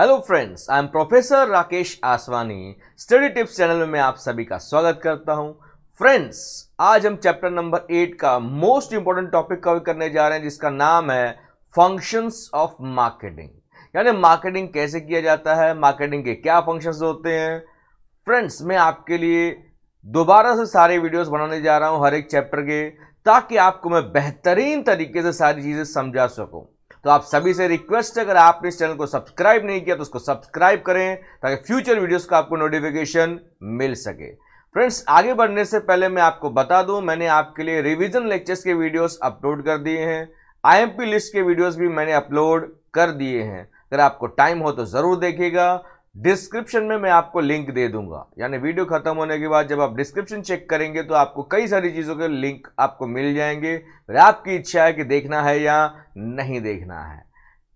hello friends I am professor Rakesh Aswani study tips channel में मैं आप सभी का स्वागत करता हूं फ्रेंड्स आज हम चैप्टर नंबर एट का मोस्ट इंपॉर्टेंट टॉपिक कवर करने जा रहे हैं जिसका नाम है फंक्शंस ऑफ मार्केटिंग यानी मार्केटिंग कैसे किया जाता है मार्केटिंग के क्या फंक्शंस होते हैं फ्रेंड्स मैं आपके लिए दोबारा से सारे वीडियोस बनाने जा रहा हूं हर एक चैप्टर के ताकि आपको मैं बेहतरीन तरीके से सारी चीज़ें समझा सकूं तो आप सभी से रिक्वेस्ट है अगर आपने इस चैनल को सब्सक्राइब नहीं किया तो उसको सब्सक्राइब करें ताकि फ्यूचर वीडियोस का आपको नोटिफिकेशन मिल सके फ्रेंड्स आगे बढ़ने से पहले मैं आपको बता दूं मैंने आपके लिए रिवीजन लेक्चर्स के वीडियोस अपलोड कर दिए हैं आईएमपी लिस्ट के वीडियोस भी मैंने अपलोड कर दिए हैं अगर आपको टाइम हो तो ज़रूर देखिएगा डिस्क्रिप्शन में मैं आपको लिंक दे दूंगा यानी वीडियो खत्म होने के बाद जब आप डिस्क्रिप्शन चेक करेंगे तो आपको कई सारी चीज़ों के लिंक आपको मिल जाएंगे फिर आपकी इच्छा है कि देखना है या नहीं देखना है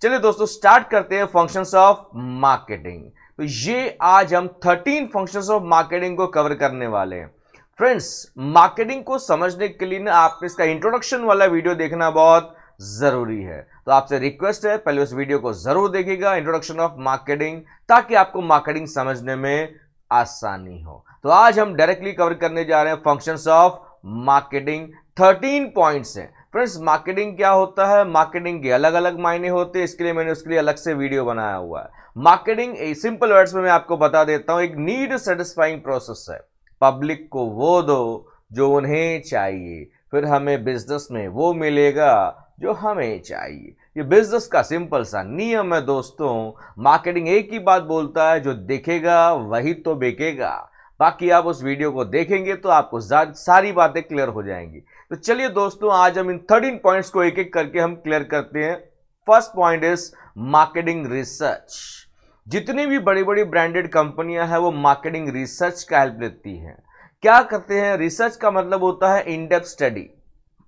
चलिए दोस्तों स्टार्ट करते हैं फंक्शंस ऑफ मार्केटिंग तो ये आज हम थर्टीन फंक्शंस ऑफ मार्केटिंग को कवर करने वाले हैं फ्रेंड्स मार्केटिंग को समझने के लिए ना आप इसका इंट्रोडक्शन वाला वीडियो देखना बहुत ज़रूरी है तो आपसे रिक्वेस्ट है पहले उस वीडियो को ज़रूर देखिएगा इंट्रोडक्शन ऑफ मार्केटिंग ताकि आपको मार्केटिंग समझने में आसानी हो तो आज हम डायरेक्टली कवर करने जा रहे हैं functions of marketing thirteen points हैं फ्रेंड्स मार्केटिंग क्या होता है मार्केटिंग के अलग अलग मायने होते हैं इसके लिए मैंने उसके लिए अलग से वीडियो बनाया हुआ है मार्केटिंग सिंपल वर्ड्स में मैं आपको बता देता हूं एक नीड सेटिस्फाइंग प्रोसेस है पब्लिक को वो दो जो उन्हें चाहिए फिर हमें बिजनेस में वो मिलेगा जो हमें चाहिए ये बिजनेस का सिंपल सा नियम है दोस्तों मार्केटिंग एक ही बात बोलता है जो देखेगा वही तो बेकेगा बाकी आप उस वीडियो को देखेंगे तो आपको सारी बातें क्लियर हो जाएंगी तो चलिए दोस्तों आज हम इन थर्टीन पॉइंट्स को एक एक करके हम क्लियर करते हैं first point is marketing research जितनी भी बड़ी बड़ी ब्रांडेड कंपनियां हैं वो मार्केटिंग रिसर्च का हेल्प लेती हैं क्या करते हैं रिसर्च का मतलब होता है इनडेप स्टडी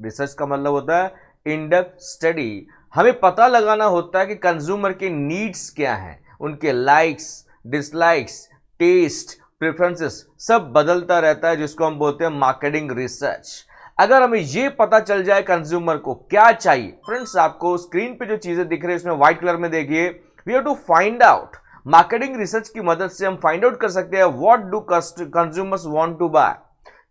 रिसर्च का मतलब होता है इंडप स्टडी हमें पता लगाना होता है कि कंज्यूमर के नीड्स क्या हैं उनके लाइक्स डिसलाइक्स टेस्ट प्रेफरेंसेस सब बदलता रहता है जिसको हम बोलते हैं मार्केटिंग रिसर्च अगर हमें ये पता चल जाए कंज्यूमर को क्या चाहिए फ्रेंड्स आपको स्क्रीन पे जो चीज़ें दिख रही है उसमें व्हाइट कलर में देखिए we have to find out marketing research की मदद से हम फाइंड आउट कर सकते हैं what do consumers want to buy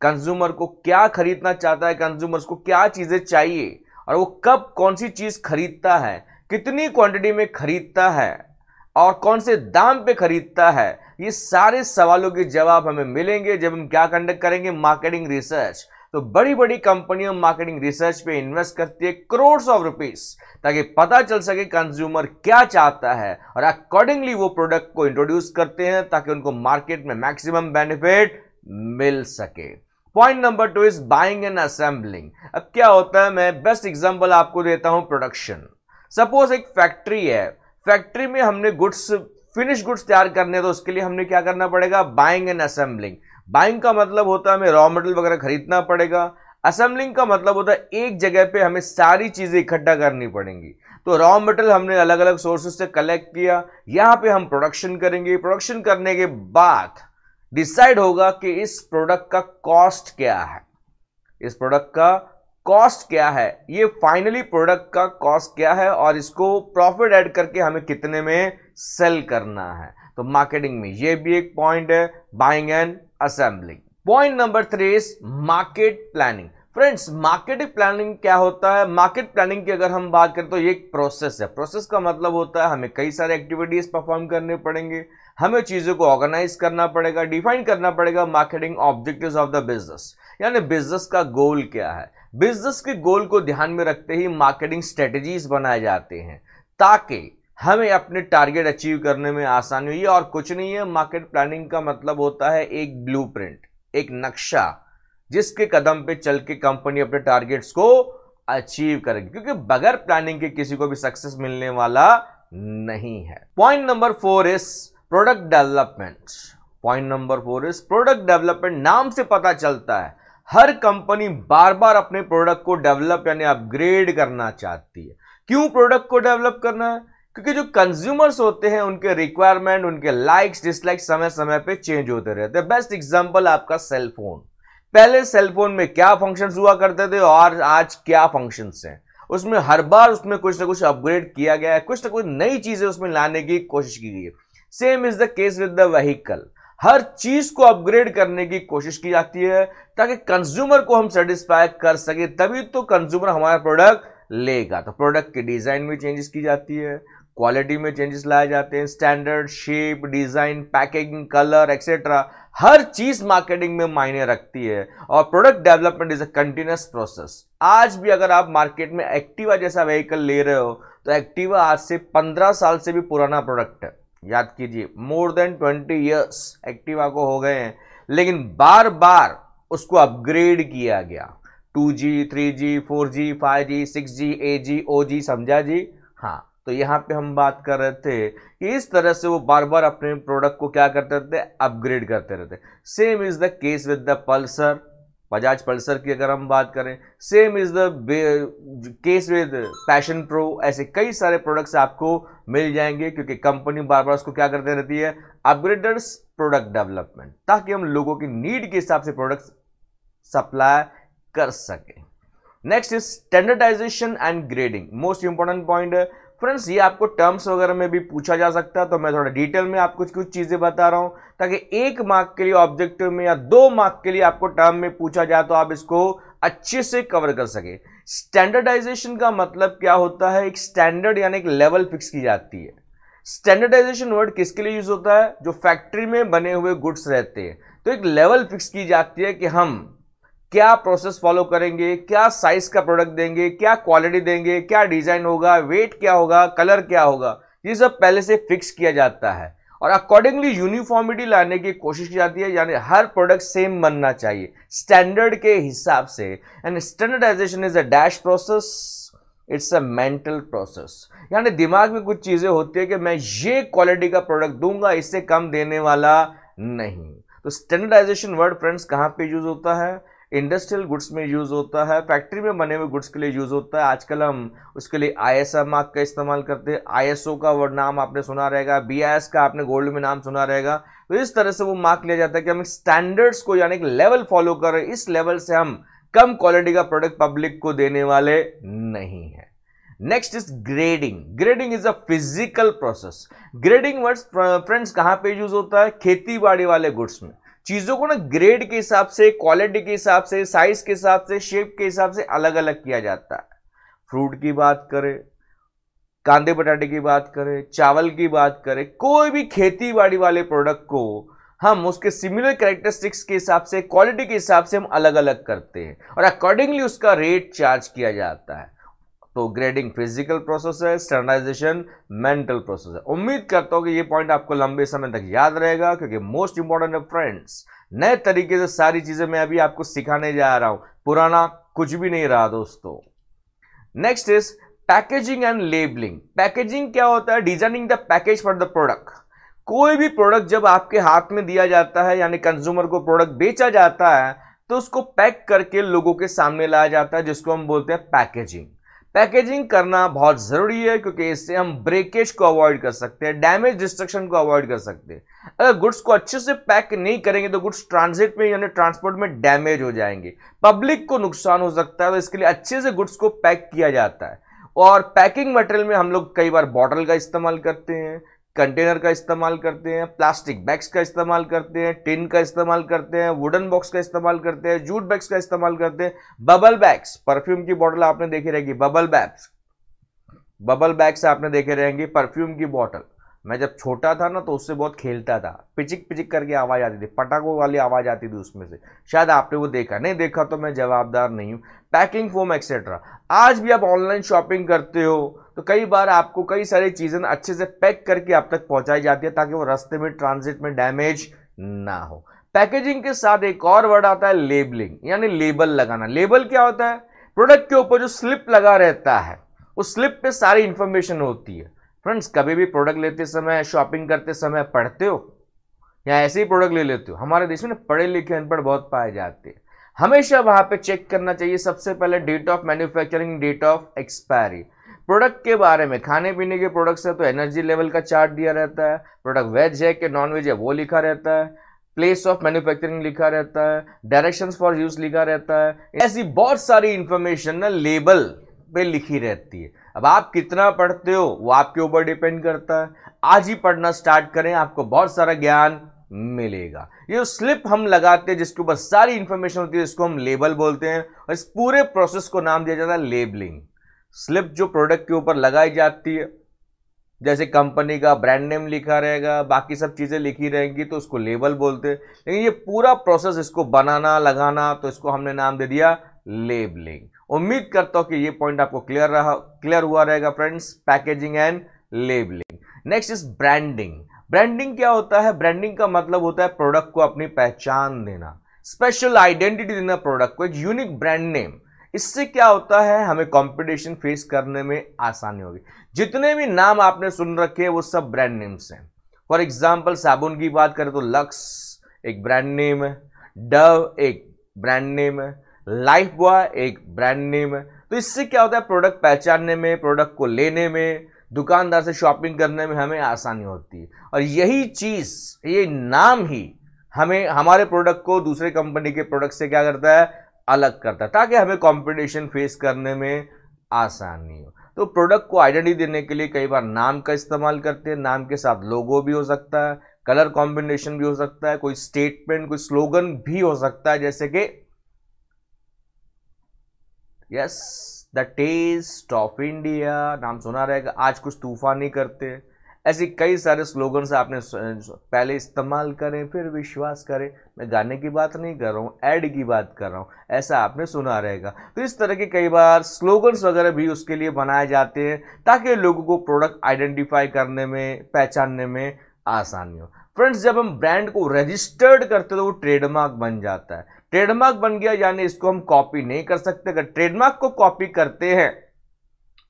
consumer को क्या खरीदना चाहता है कंज्यूमर्स को क्या चीज़ें चाहिए और वो कब कौन सी चीज़ खरीदता है कितनी क्वांटिटी में खरीदता है और कौन से दाम पे खरीदता है ये सारे सवालों के जवाब हमें मिलेंगे जब हम क्या कंडक्ट करेंगे मार्केटिंग रिसर्च तो बड़ी बड़ी कंपनियां मार्केटिंग रिसर्च पे इन्वेस्ट करती है करोड़ ऑफ रुपीस ताकि पता चल सके कंज्यूमर क्या चाहता है और अकॉर्डिंगली वो प्रोडक्ट को इंट्रोड्यूस करते हैं ताकि उनको मार्केट में मैक्सिमम बेनिफिट मिल सके point number two is buying and assembling अब क्या होता है मैं बेस्ट एग्जाम्पल आपको देता हूं प्रोडक्शन सपोज एक फैक्ट्री है फैक्ट्री में हमने गुड्स फिनिश गुड्स तैयार करने तो उसके लिए हमने क्या करना पड़ेगा बाइंग एंड असेंबलिंग बाइंग का मतलब होता है हमें रॉ मटेरियल वगैरह खरीदना पड़ेगा असेंबलिंग का मतलब होता है एक जगह पे हमें सारी चीज़ें इकट्ठा करनी पड़ेंगी तो रॉ मटेरियल हमने अलग अलग सोर्सेस से कलेक्ट किया यहाँ पे हम प्रोडक्शन करेंगे प्रोडक्शन करने के बाद डिसाइड होगा कि इस प्रोडक्ट का कॉस्ट क्या है इस प्रोडक्ट का कॉस्ट क्या है ये फाइनली प्रोडक्ट का कॉस्ट क्या है और इसको प्रॉफिट ऐड करके हमें कितने में सेल करना है तो मार्केटिंग में ये भी एक पॉइंट है buying and assembling point number three is market planning friends market planning क्या होता है मार्केट प्लानिंग की अगर हम बात करें तो ये एक प्रोसेस है प्रोसेस का मतलब होता है हमें कई सारे एक्टिविटीज़ परफॉर्म करने पड़ेंगे हमें चीज़ों को ऑर्गेनाइज करना पड़ेगा डिफाइन करना पड़ेगा marketing objectives of the business यानी बिजनेस का गोल क्या है बिजनेस के गोल को ध्यान में रखते ही मार्केटिंग स्ट्रेटजीज बनाए जाते हैं ताकि हमें अपने टारगेट अचीव करने में आसानी हुई और कुछ नहीं है मार्केट प्लानिंग का मतलब होता है एक ब्लूप्रिंट एक नक्शा जिसके कदम पे चल के कंपनी अपने टारगेट्स को अचीव करेगी क्योंकि बगैर प्लानिंग के किसी को भी सक्सेस मिलने वाला नहीं है point number four is product development point number four is product development नाम से पता चलता है हर कंपनी बार बार अपने प्रोडक्ट को डेवलप यानी अपग्रेड करना चाहती है क्यों प्रोडक्ट को डेवलप करना है क्योंकि जो कंज्यूमर्स होते हैं उनके रिक्वायरमेंट उनके लाइक्स डिसलाइक्स समय समय पे चेंज होते रहते हैं बेस्ट एग्जांपल आपका सेल फोन पहले सेलफोन में क्या फंक्शंस हुआ करते थे और आज क्या फंक्शंस हैं उसमें हर बार उसमें कुछ ना कुछ अपग्रेड किया गया है कुछ ना कुछ नई चीजें उसमें लाने की कोशिश की गई है same is the case with the vehicle हर चीज को अपग्रेड करने की कोशिश की जाती है ताकि कंज्यूमर को हम सेटिस्फाई कर सके तभी तो कंज्यूमर हमारा प्रोडक्ट लेगा तो प्रोडक्ट के डिजाइन में चेंजेस की जाती है क्वालिटी में चेंजेस लाए जाते हैं standard shape design packaging colour etcetera हर चीज़ मार्केटिंग में मायने रखती है और product development is a continuous process आज भी अगर आप मार्केट में एक्टिवा जैसा व्हीकल ले रहे हो तो एक्टिवा आज से पंद्रह साल से भी पुराना प्रोडक्ट है याद कीजिए more than twenty years Activa को हो गए हैं लेकिन बार बार उसको अपग्रेड किया गया two G three G four G five G six G ए जी ओ जी समझा जी हाँ तो यहाँ पे हम बात कर रहे थे कि इस तरह से वो बार बार अपने प्रोडक्ट को क्या करते रहते अपग्रेड करते रहते same is the case with the Pulsar Bajaj Pulsar की अगर हम बात करें same is the case with Passion Pro ऐसे कई सारे प्रोडक्ट्स आपको मिल जाएंगे क्योंकि कंपनी बार बार उसको क्या करते रहती है अपग्रेडर्स प्रोडक्ट डेवलपमेंट ताकि हम लोगों की नीड के हिसाब से प्रोडक्ट सप्लाई कर सकें next is standardisation and grading most important point friends ये आपको टर्म्स वगैरह में भी पूछा जा सकता है तो मैं थोड़ा डिटेल में आपको कुछ कुछ चीज़ें बता रहा हूँ ताकि एक मार्क के लिए ऑब्जेक्टिव में या दो मार्क के लिए आपको टर्म में पूछा जाए तो आप इसको अच्छे से कवर कर सके स्टैंडर्डाइजेशन का मतलब क्या होता है एक स्टैंडर्ड यानी एक लेवल फिक्स की जाती है स्टैंडर्डाइजेशन वर्ड किसके लिए यूज होता है जो फैक्ट्री में बने हुए गुड्स रहते हैं तो एक लेवल फिक्स की जाती है कि हम क्या प्रोसेस फॉलो करेंगे क्या साइज का प्रोडक्ट देंगे क्या क्वालिटी देंगे क्या डिजाइन होगा वेट क्या होगा कलर क्या होगा ये सब पहले से फिक्स किया जाता है और अकॉर्डिंगली यूनिफॉर्मिटी लाने की कोशिश की जाती है यानी हर प्रोडक्ट सेम बनना चाहिए स्टैंडर्ड के हिसाब से and standardisation is a dash process it's a mental process यानी दिमाग में कुछ चीज़ें होती है कि मैं ये क्वालिटी का प्रोडक्ट दूंगा इससे कम देने वाला नहीं तो स्टैंडर्डाइजेशन वर्ड फ्रेंड्स कहाँ पे यूज होता है इंडस्ट्रियल गुड्स में यूज़ होता है फैक्ट्री में बने हुए गुड्स के लिए यूज़ होता है आजकल हम उसके लिए आई एस मार्क का इस्तेमाल करते हैं आई का वर्ड नाम आपने सुना रहेगा बी का आपने गोल्ड में नाम सुना रहेगा तो इस तरह से वो मार्क लिया जाता है कि हम स्टैंडर्ड्स को यानी कि लेवल फॉलो कर रहे इस लेवल से हम कम क्वालिटी का प्रोडक्ट पब्लिक को देने वाले नहीं है next is grading grading is a physical process grading words friends कहाँ पे यूज होता है खेती बाड़ी वाले गुड्स में चीज़ों को ना ग्रेड के हिसाब से क्वालिटी के हिसाब से साइज के हिसाब से शेप के हिसाब से अलग अलग किया जाता है फ्रूट की बात करें कांदे पटाटे की बात करें चावल की बात करें कोई भी खेती बाड़ी वाले प्रोडक्ट को हम उसके सिमिलर कैरेक्टरिस्टिक्स के हिसाब से क्वालिटी के हिसाब से हम अलग अलग करते हैं और अकॉर्डिंगली उसका रेट चार्ज किया जाता है तो ग्रेडिंग फिजिकल प्रोसेस है स्टैंडर्डाइजेशन मेंटल प्रोसेस है उम्मीद करता हूँ कि ये पॉइंट आपको लंबे समय तक याद रहेगा क्योंकि मोस्ट इंपॉर्टेंट है फ्रेंड्स नए तरीके से सारी चीज़ें मैं अभी आपको सिखाने जा रहा हूं पुराना कुछ भी नहीं रहा दोस्तों next is packaging and labelling packaging क्या होता है designing the package for the product कोई भी प्रोडक्ट जब आपके हाथ में दिया जाता है यानी कंज्यूमर को प्रोडक्ट बेचा जाता है तो उसको पैक करके लोगों के सामने लाया जाता है जिसको हम बोलते हैं पैकेजिंग पैकेजिंग करना बहुत ज़रूरी है क्योंकि इससे हम ब्रेकेज को अवॉइड कर सकते हैं डैमेज डिस्ट्रक्शन को अवॉइड कर सकते हैं अगर गुड्स को अच्छे से पैक नहीं करेंगे तो गुड्स ट्रांजिट में यानी ट्रांसपोर्ट में डैमेज हो जाएंगे पब्लिक को नुकसान हो सकता है तो इसके लिए अच्छे से गुड्स को पैक किया जाता है और पैकिंग मटेरियल में हम लोग कई बार बॉटल का इस्तेमाल करते हैं कंटेनर का इस्तेमाल करते हैं प्लास्टिक बैग्स का इस्तेमाल करते हैं टिन का इस्तेमाल करते हैं वुडन बॉक्स का इस्तेमाल करते हैं जूट बैग्स का इस्तेमाल करते हैं बबल बैग्स परफ्यूम की बॉटल आपने देखी रहेगी बबल बैग्स बबल बैग्स आपने देखे रहेंगे परफ्यूम की बॉटल मैं जब छोटा था ना तो उससे बहुत खेलता था पिचिक पिचिक करके आवाज़ आती थी पटाखों वाली आवाज़ आती थी उसमें से शायद आपने वो देखा नहीं देखा तो मैं जवाबदार नहीं हूँ पैकिंग फोम एक्सेट्रा आज भी आप ऑनलाइन शॉपिंग करते हो तो कई बार आपको कई सारी चीज़ें अच्छे से पैक करके आप तक पहुंचाई जाती है ताकि वो रास्ते में ट्रांजिट में डैमेज ना हो पैकेजिंग के साथ एक और वर्ड आता है लेबलिंग यानी लेबल लगाना लेबल क्या होता है प्रोडक्ट के ऊपर जो स्लिप लगा रहता है उस स्लिप पे सारी इंफॉर्मेशन होती है फ्रेंड्स कभी भी प्रोडक्ट लेते समय शॉपिंग करते समय पढ़ते हो या ऐसे ही प्रोडक्ट ले लेते हो हमारे देश में पढ़े लिखे अनपढ़ बहुत पाए जाते हैं हमेशा वहां पे चेक करना चाहिए सबसे पहले date of manufacturing date of expiry product के बारे में खाने पीने के प्रोडक्ट्स है तो एनर्जी लेवल का चार्ट दिया रहता है प्रोडक्ट वेज है कि नॉन वेज है वो लिखा रहता है प्लेस ऑफ मैन्युफैक्चरिंग लिखा रहता है डायरेक्शंस फॉर यूज लिखा रहता है ऐसी बहुत सारी इंफॉर्मेशन ना लेबल पे लिखी रहती है अब आप कितना पढ़ते हो वो आपके ऊपर डिपेंड करता है आज ही पढ़ना स्टार्ट करें आपको बहुत सारा ज्ञान मिलेगा ये स्लिप हम लगाते हैं जिसके ऊपर सारी इंफॉर्मेशन होती है इसको हम लेबल बोलते हैं और इस पूरे प्रोसेस को नाम दिया जाता है लेबलिंग स्लिप जो प्रोडक्ट के ऊपर लगाई जाती है जैसे कंपनी का ब्रांड नेम लिखा रहेगा बाकी सब चीज़ें लिखी रहेंगी तो उसको लेबल बोलते हैं लेकिन ये पूरा प्रोसेस इसको बनाना लगाना तो इसको हमने नाम दे दिया लेबलिंग उम्मीद करता हूँ कि ये पॉइंट आपको क्लियर रहा क्लियर हुआ रहेगा friends packaging and labelling next is branding branding क्या होता है ब्रांडिंग का मतलब होता है प्रोडक्ट को अपनी पहचान देना स्पेशल आइडेंटिटी देना प्रोडक्ट को एक यूनिक ब्रांड नेम इससे क्या होता है हमें कंपटीशन फेस करने में आसानी होगी जितने भी नाम आपने सुन रखे हैं वो सब ब्रांड नेम्स हैं फॉर एग्जाम्पल साबुन की बात करें तो लक्स एक ब्रांड नेम है डव एक ब्रांड नेम है लाइफ बॉय एक ब्रांड नेम है तो इससे क्या होता है प्रोडक्ट पहचानने में प्रोडक्ट को लेने में दुकानदार से शॉपिंग करने में हमें आसानी होती है और यही चीज़ ये नाम ही हमें हमारे प्रोडक्ट को दूसरे कंपनी के प्रोडक्ट से क्या करता है अलग करता है ताकि हमें कंपटीशन फेस करने में आसानी हो तो प्रोडक्ट को आइडेंटिटी देने के लिए कई बार नाम का इस्तेमाल करते हैं नाम के साथ लोगो भी हो सकता है कलर कॉम्बिनेशन भी हो सकता है कोई स्टेटमेंट कोई स्लोगन भी हो सकता है जैसे कि yes the taste of India नाम सुना रहेगा आज कुछ तूफानी करते ऐसे कई सारे स्लोगन्स आपने पहले इस्तेमाल करें फिर विश्वास करें मैं गाने की बात नहीं कर रहा हूँ ऐड की बात कर रहा हूँ ऐसा आपने सुना रहेगा तो इस तरह के कई बार स्लोगन्स वगैरह भी उसके लिए बनाए जाते हैं ताकि लोगों को प्रोडक्ट आइडेंटिफाई करने में पहचानने में आसानी हो फ्रेंड्स जब हम ब्रांड को रजिस्टर्ड करते तो वो ट्रेडमार्क बन जाता है ट्रेडमार्क बन गया यानी इसको हम कॉपी नहीं कर सकते अगर ट्रेडमार्क को कॉपी करते हैं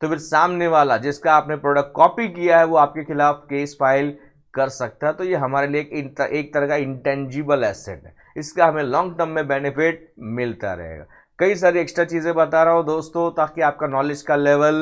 तो फिर सामने वाला जिसका आपने प्रोडक्ट कॉपी किया है वो आपके खिलाफ केस फाइल कर सकता है तो ये हमारे लिए एक एक तरह का इंटेंजिबल एसेट है इसका हमें लॉन्ग टर्म में बेनिफिट मिलता रहेगा कई सारी एक्स्ट्रा चीज़ें बता रहा हूँ दोस्तों ताकि आपका नॉलेज का लेवल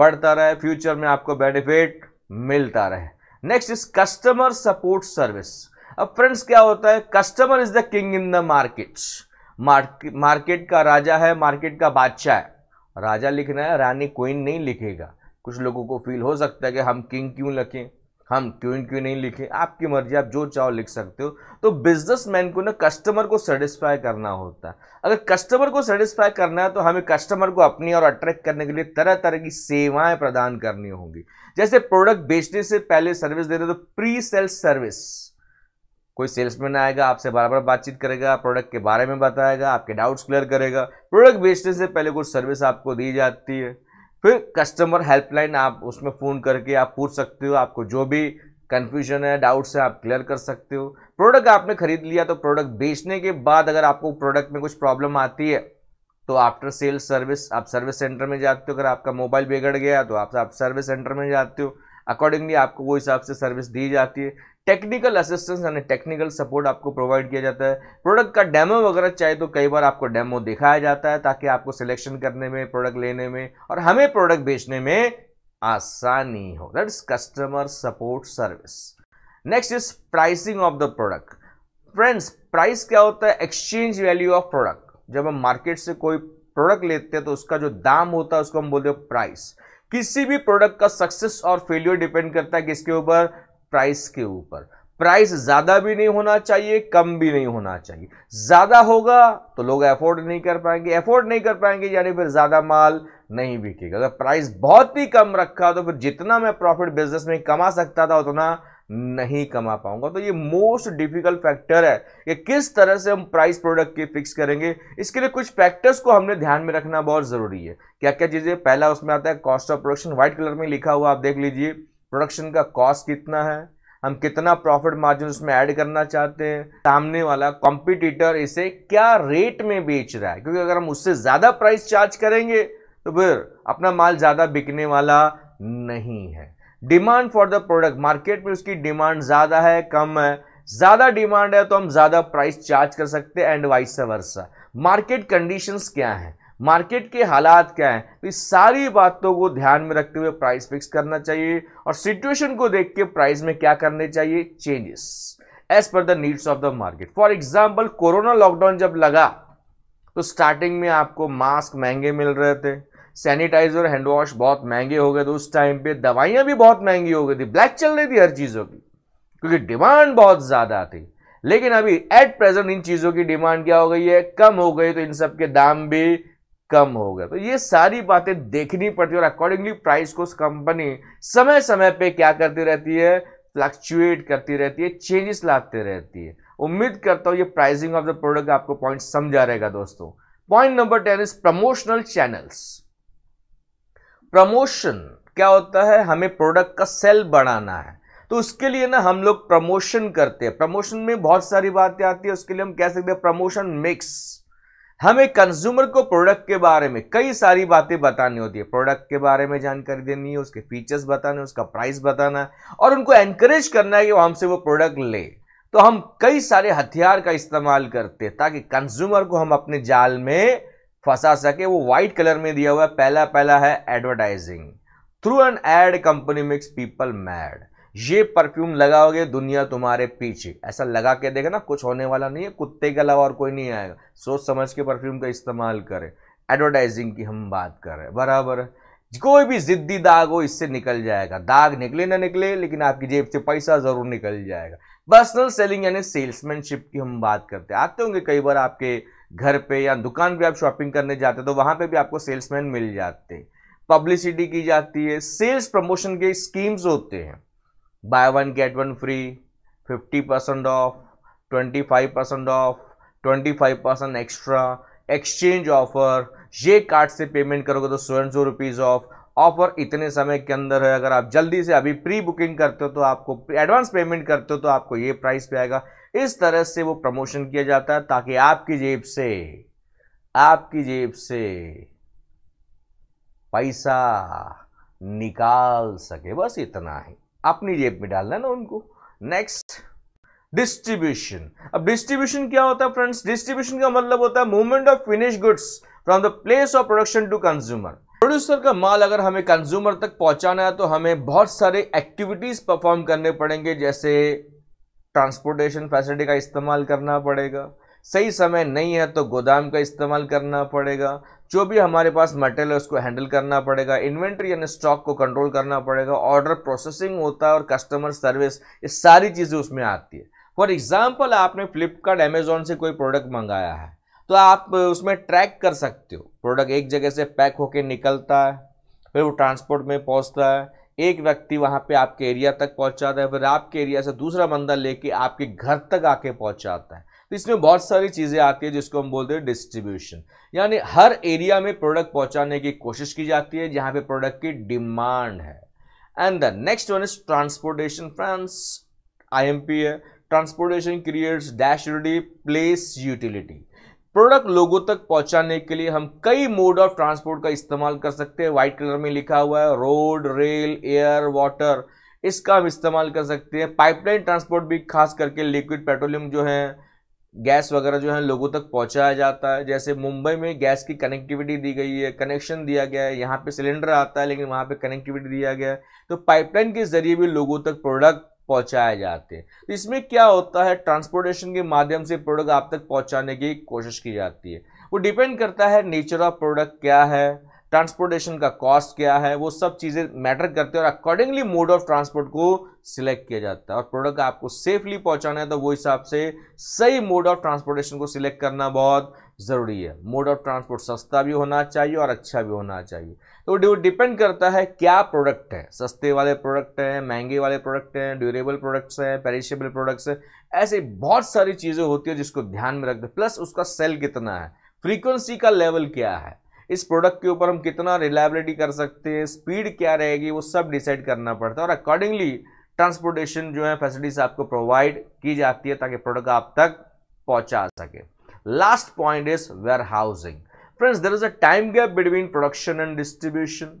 बढ़ता रहे फ्यूचर में आपको बेनिफिट मिलता रहे next is customer support service अब फ्रेंड्स क्या होता है customer is the king in the market market का राजा है मार्केट का बादशाह है राजा लिखना है रानी क्वीन नहीं लिखेगा कुछ लोगों को फील हो सकता है कि हम किंग क्यों लिखें हम क्वीन क्यों नहीं लिखें आपकी मर्जी आप जो चाहो लिख सकते हो तो बिजनेसमैन को ना कस्टमर को सेटिस्फाई करना होता है अगर कस्टमर को सेटिस्फाई करना है तो हमें कस्टमर को अपनी और अट्रैक्ट करने के लिए तरह तरह की सेवाएं प्रदान करनी होंगी जैसे प्रोडक्ट बेचने से पहले सर्विस दे रहे तो प्री सेल सर्विस कोई सेल्समैन आएगा आपसे बराबर बातचीत करेगा प्रोडक्ट के बारे में बताएगा आपके डाउट्स क्लियर करेगा प्रोडक्ट बेचने से पहले कुछ सर्विस आपको दी जाती है फिर कस्टमर हेल्पलाइन आप उसमें फ़ोन करके आप पूछ सकते हो आपको जो भी कन्फ्यूजन है डाउट्स है आप क्लियर कर सकते हो प्रोडक्ट आपने खरीद लिया तो प्रोडक्ट बेचने के बाद अगर आपको प्रोडक्ट में कुछ प्रॉब्लम आती है तो आफ्टर सेल सर्विस आप सर्विस सेंटर में जाते हो अगर आपका मोबाइल बिगड़ गया तो आप, आप सर्विस सेंटर में जाते हो अकॉर्डिंगली आपको वो हिसाब से सर्विस दी जाती है टेक्निकल असिस्टेंस यानी टेक्निकल सपोर्ट आपको प्रोवाइड किया जाता है प्रोडक्ट का डेमो वगैरह चाहे तो कई बार आपको डेमो दिखाया जाता है ताकि आपको सिलेक्शन करने में प्रोडक्ट लेने में और हमें प्रोडक्ट बेचने में आसानी हो that is customer support service next is pricing of the product friends price क्या होता है एक्सचेंज वैल्यू ऑफ प्रोडक्ट जब हम मार्केट से कोई प्रोडक्ट लेते हैं तो उसका जो दाम होता है उसको हम बोलते हैं प्राइस किसी भी प्रोडक्ट का सक्सेस और फेल्योर डिपेंड करता है किसके ऊपर प्राइस के ऊपर प्राइस ज्यादा भी नहीं होना चाहिए कम भी नहीं होना चाहिए ज्यादा होगा तो लोग अफोर्ड नहीं कर पाएंगे अफोर्ड नहीं कर पाएंगे यानी फिर ज्यादा माल नहीं बिकेगा अगर प्राइस बहुत ही कम रखा तो फिर जितना मैं प्रॉफिट बिजनेस में कमा सकता था उतना नहीं कमा पाऊंगा तो ये मोस्ट डिफिकल्ट फैक्टर है कि किस तरह से हम प्राइस प्रोडक्ट की फिक्स करेंगे इसके लिए कुछ फैक्टर्स को हमने ध्यान में रखना बहुत ज़रूरी है क्या क्या चीज़ें पहला उसमें आता है cost of production white colour में लिखा हुआ आप देख लीजिए प्रोडक्शन का कॉस्ट कितना है हम कितना प्रॉफिट मार्जिन उसमें ऐड करना चाहते हैं सामने वाला कॉम्पिटिटर इसे क्या रेट में बेच रहा है क्योंकि अगर हम उससे ज़्यादा प्राइस चार्ज करेंगे तो फिर अपना माल ज़्यादा बिकने वाला नहीं है demand for the product market में उसकी डिमांड ज़्यादा है कम है ज़्यादा डिमांड है तो हम ज़्यादा प्राइस चार्ज कर सकते हैं and vice versa market conditions क्या हैं मार्केट के हालात क्या हैं तो इस सारी बातों को ध्यान में रखते हुए प्राइस फिक्स करना चाहिए और सिचुएशन को देख के प्राइस में क्या करने चाहिए changes as per the needs of the market for example corona lockdown जब लगा तो स्टार्टिंग में आपको मास्क महंगे मिल रहे थे सैनिटाइजर हैंड वॉश बहुत महंगे हो गए थे उस टाइम पे दवाइयां भी बहुत महंगी हो गई थी ब्लैक चल रही थी हर चीज़ों की क्योंकि डिमांड बहुत ज़्यादा थी लेकिन अभी एट प्रेजेंट इन चीज़ों की डिमांड क्या हो गई है कम हो गई तो इन सब के दाम भी कम हो गया तो ये सारी बातें देखनी पड़ती है और अकॉर्डिंगली प्राइस को कंपनी समय समय पे क्या करती रहती है फ्लक्चुएट करती रहती है चेंजेस लाते रहती है उम्मीद करता हूँ ये प्राइसिंग ऑफ द प्रोडक्ट आपको पॉइंट समझा रहेगा दोस्तों point number ten is promotional channels promotion क्या होता है हमें प्रोडक्ट का सेल बढ़ाना है तो उसके लिए ना हम लोग प्रमोशन करते हैं प्रमोशन में बहुत सारी बातें आती है उसके लिए हम कह सकते हैं प्रमोशन मिक्स हमें कंज्यूमर को प्रोडक्ट के बारे में कई सारी बातें बतानी होती है प्रोडक्ट के बारे में जानकारी देनी है उसके फीचर्स बताने उसका प्राइस बताना है और उनको एनकरेज करना है कि वो हमसे वो प्रोडक्ट ले तो हम कई सारे हथियार का इस्तेमाल करते हैं ताकि कंज्यूमर को हम अपने जाल में फंसा सके वो व्हाइट कलर में दिया हुआ है पहला पहला है advertising through an ad company makes people mad ये परफ्यूम लगाओगे दुनिया तुम्हारे पीछे ऐसा लगा के देखे ना कुछ होने वाला नहीं है कुत्ते के अलावा और कोई नहीं आएगा सोच समझ के परफ्यूम का इस्तेमाल करें एडवर्टाइजिंग की हम बात कर रहे हैं बराबर है कोई भी ज़िद्दी दाग हो इससे निकल जाएगा दाग निकले ना निकले लेकिन आपकी जेब से पैसा ज़रूर निकल जाएगा पर्सनल सेलिंग यानी सेल्समैनशिप की हम बात करते हैं आते होंगे कई बार आपके घर पे या दुकान पे आप शॉपिंग करने जाते हैं तो वहां पे भी आपको सेल्समैन मिल जाते हैं पब्लिसिटी की जाती है सेल्स प्रमोशन के स्कीम्स होते हैं one get one free fifty percent off twenty five percent off twenty five percent extra exchange offer ये कार्ड से पेमेंट करोगे तो सेवन सौ रुपीज़ ऑफ ऑफर इतने समय के अंदर है अगर आप जल्दी से अभी प्री बुकिंग करते हो तो आपको एडवांस पेमेंट करते हो तो आपको ये प्राइस पे आएगा इस तरह से वो प्रमोशन किया जाता है ताकि आपकी जेब से आपकी जेब से पैसा निकाल सके बस इतना ही अपनी जेब में डालना ना उनको नेक्स्ट डिस्ट्रीब्यूशन अब डिस्ट्रीब्यूशन क्या होता है फ्रेंड्स डिस्ट्रीब्यूशन का मतलब होता है movement of finish goods from the place of production to consumer producer का माल अगर हमें कंज्यूमर तक पहुंचाना है तो हमें बहुत सारे एक्टिविटीज परफॉर्म करने पड़ेंगे जैसे ट्रांसपोर्टेशन फैसिलिटी का इस्तेमाल करना पड़ेगा सही समय नहीं है तो गोदाम का इस्तेमाल करना पड़ेगा जो भी हमारे पास मटेरियल है उसको हैंडल करना पड़ेगा इन्वेंट्री यानी स्टॉक को कंट्रोल करना पड़ेगा ऑर्डर प्रोसेसिंग होता है और कस्टमर सर्विस ये सारी चीज़ें उसमें आती है फॉर एग्जाम्पल आपने फ्लिपकार्ट अमेजोन से कोई प्रोडक्ट मंगाया है तो आप उसमें ट्रैक कर सकते हो प्रोडक्ट एक जगह से पैक होके निकलता है फिर वो ट्रांसपोर्ट में पहुंचता है एक व्यक्ति वहाँ पे आपके एरिया तक पहुँचाता है फिर आपके एरिया से दूसरा बंदा लेके आपके घर तक आके पहुँचाता है तो इसमें बहुत सारी चीज़ें आती है जिसको हम बोलते हैं डिस्ट्रीब्यूशन यानी हर एरिया में प्रोडक्ट पहुंचाने की कोशिश की जाती है जहां पे प्रोडक्ट की डिमांड है and the next one is transportation फ्रांस आईएमपी है transportation creates dash place utility product लोगों तक पहुंचाने के लिए हम कई मोड ऑफ ट्रांसपोर्ट का इस्तेमाल कर सकते हैं व्हाइट कलर में लिखा हुआ है रोड रेल एयर वाटर इसका हम इस्तेमाल कर सकते हैं पाइपलाइन ट्रांसपोर्ट भी खास करके लिक्विड पेट्रोलियम जो है गैस वगैरह जो है लोगों तक पहुंचाया जाता है जैसे मुंबई में गैस की कनेक्टिविटी दी गई है कनेक्शन दिया गया है यहाँ पे सिलेंडर आता है लेकिन वहाँ पे कनेक्टिविटी दिया गया है तो पाइपलाइन के जरिए भी लोगों तक प्रोडक्ट पहुँचाए जाते हैं तो इसमें क्या होता है ट्रांसपोर्टेशन के माध्यम से प्रोडक्ट आप तक पहुँचाने की कोशिश की जाती है वो डिपेंड करता है नेचर ऑफ प्रोडक्ट क्या है ट्रांसपोर्टेशन का कॉस्ट क्या है वो सब चीज़ें मैटर करते हैं और अकॉर्डिंगली मोड ऑफ ट्रांसपोर्ट को सिलेक्ट किया जाता है और प्रोडक्ट आपको सेफली पहुंचाना है तो वो हिसाब से सही मोड ऑफ ट्रांसपोर्टेशन को सिलेक्ट करना बहुत ज़रूरी है मोड ऑफ ट्रांसपोर्ट सस्ता भी होना चाहिए और अच्छा भी होना चाहिए तो वो डिपेंड करता है क्या प्रोडक्ट है सस्ते वाले प्रोडक्ट हैं महंगे वाले प्रोडक्ट हैं ड्यूरेबल प्रोडक्ट्स हैं पेरिशेबल प्रोडक्ट्स हैं ऐसे बहुत सारी चीज़ें होती है जिसको ध्यान में रखते प्लस उसका सेल कितना है फ्रीक्वेंसी का लेवल क्या है इस प्रोडक्ट के ऊपर हम कितना रिलायबिलिटी कर सकते हैं स्पीड क्या रहेगी वो सब डिसाइड करना पड़ता है और अकॉर्डिंगली ट्रांसपोर्टेशन जो है फैसिलिटीज आपको प्रोवाइड की जाती है ताकि प्रोडक्ट आप तक पहुंचा सके last point is warehousing friends there is a time gap between production and distribution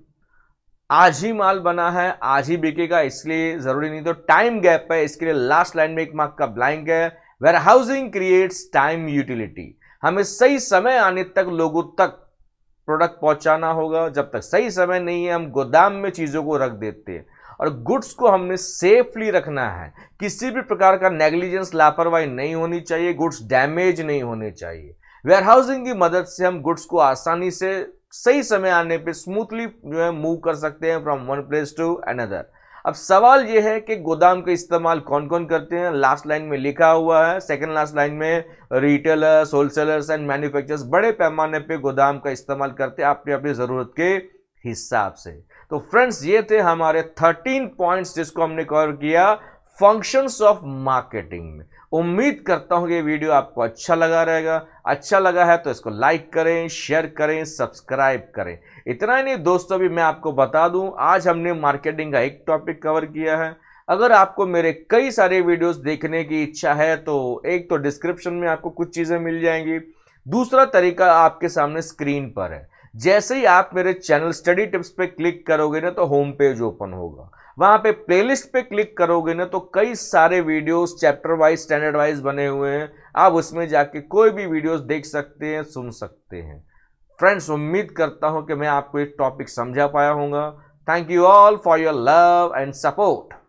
आज ही माल बना है आज ही बिकेगा इसलिए जरूरी नहीं तो टाइम गैप है इसके लिए लास्ट लाइन में एक मार्क का ब्लैंक है warehousing creates time utility हमें सही समय आने तक लोगों तक प्रोडक्ट पहुंचाना होगा जब तक सही समय नहीं है हम गोदाम में चीज़ों को रख देते हैं और गुड्स को हमने सेफली रखना है किसी भी प्रकार का नेग्लिजेंस लापरवाही नहीं होनी चाहिए गुड्स डैमेज नहीं होने चाहिए वेयरहाउसिंग की मदद से हम गुड्स को आसानी से सही समय आने पे स्मूथली जो है मूव कर सकते हैं from one place to another अब सवाल यह है कि गोदाम का इस्तेमाल कौन कौन करते हैं लास्ट लाइन में लिखा हुआ है सेकंड लास्ट लाइन में रिटेलर्स होलसेलर्स एंड मैन्युफैक्चरर्स बड़े पैमाने पे गोदाम का इस्तेमाल करते हैं अपनी अपनी ज़रूरत के हिसाब से तो फ्रेंड्स ये थे हमारे थर्टीन पॉइंट्स जिसको हमने कवर किया फंक्शंस ऑफ मार्केटिंग में उम्मीद करता हूँ कि वीडियो आपको अच्छा लगा रहेगा अच्छा लगा है तो इसको लाइक करें शेयर करें सब्सक्राइब करें इतना ही नहीं दोस्तों भी मैं आपको बता दूं आज हमने मार्केटिंग का एक टॉपिक कवर किया है अगर आपको मेरे कई सारे वीडियोस देखने की इच्छा है तो एक तो डिस्क्रिप्शन में आपको कुछ चीज़ें मिल जाएंगी दूसरा तरीका आपके सामने स्क्रीन पर है जैसे ही आप मेरे चैनल स्टडी टिप्स पे क्लिक करोगे ना तो होम पेज ओपन होगा वहां पे प्लेलिस्ट पे क्लिक करोगे ना तो कई सारे videos chapter wise standard wise बने हुए हैं आप उसमें जाके कोई भी वीडियोस देख सकते हैं सुन सकते हैं फ्रेंड्स उम्मीद करता हूं कि मैं आपको एक टॉपिक समझा पाया हूँ thank you all for your love and support